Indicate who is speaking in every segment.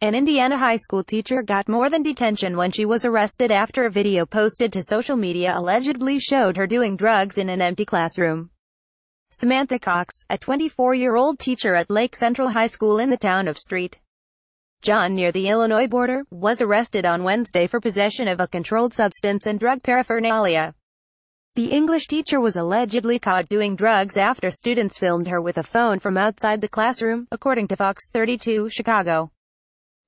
Speaker 1: An Indiana high school teacher got more than detention when she was arrested after a video posted to social media allegedly showed her doing drugs in an empty classroom. Samantha Cox, a 24-year-old teacher at Lake Central High School in the town of St. John near the Illinois border, was arrested on Wednesday for possession of a controlled substance and drug paraphernalia. The English teacher was allegedly caught doing drugs after students filmed her with a phone from outside the classroom, according to Fox 32 Chicago.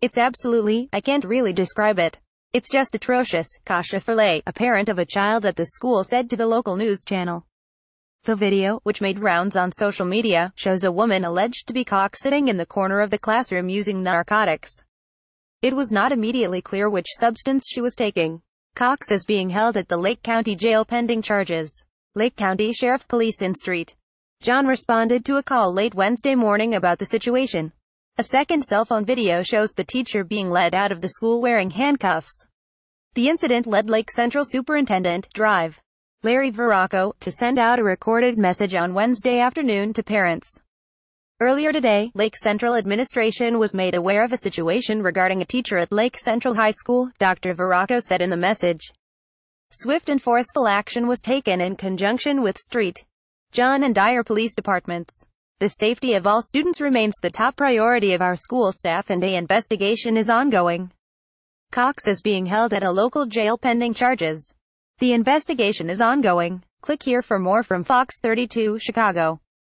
Speaker 1: It's absolutely, I can't really describe it. It's just atrocious, Kasha Farley, a parent of a child at the school said to the local news channel. The video, which made rounds on social media, shows a woman alleged to be cock-sitting in the corner of the classroom using narcotics. It was not immediately clear which substance she was taking. Cox is being held at the Lake County Jail pending charges. Lake County Sheriff Police in St. John responded to a call late Wednesday morning about the situation. A second cell phone video shows the teacher being led out of the school wearing handcuffs. The incident led Lake Central Superintendent, Drive, Larry Viraco, to send out a recorded message on Wednesday afternoon to parents. Earlier today, Lake Central administration was made aware of a situation regarding a teacher at Lake Central High School, Dr. Viraco said in the message. Swift and forceful action was taken in conjunction with Street, John and Dyer Police Departments. The safety of all students remains the top priority of our school staff and a investigation is ongoing. Cox is being held at a local jail pending charges. The investigation is ongoing. Click here for more from Fox 32 Chicago.